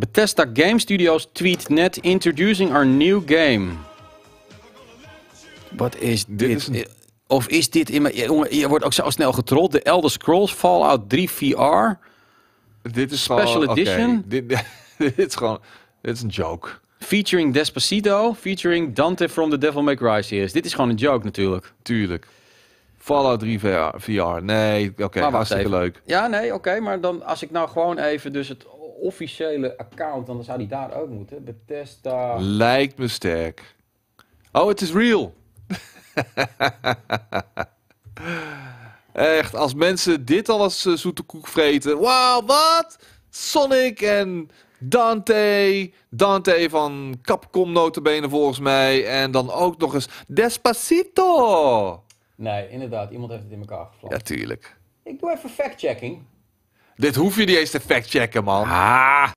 Bethesda Game Studios tweet net introducing our new game. Wat is dit? Of is dit in mijn... Jongen, je wordt ook zo snel getrold. De Elder Scrolls Fallout 3 VR. Dit is Special gewoon, Edition. Dit, dit, is gewoon... Dit is een joke. Featuring Despacito. Featuring Dante from the Devil May Cry series. Dit is gewoon een joke natuurlijk. Tuurlijk. Fallout 3 VR. VR. Nee, oké. Okay, hartstikke leuk. Ja, nee, oké. maar dan als ik nou gewoon even dus het officiële account, dan zou die daar ook moeten. Bethesda. Lijkt me sterk. Oh, het is real. Echt, als mensen dit al als eh, zoete koek vreten. Wauw, wat? Sonic en Dante. Dante van Capcom notabene volgens mij. En dan ook nog eens Despacito. Nee, inderdaad. Iemand heeft het in elkaar gevlakt. Ja, tuurlijk. Ik doe even fact-checking. Dit hoef je niet eens te factchecken, man. Ah.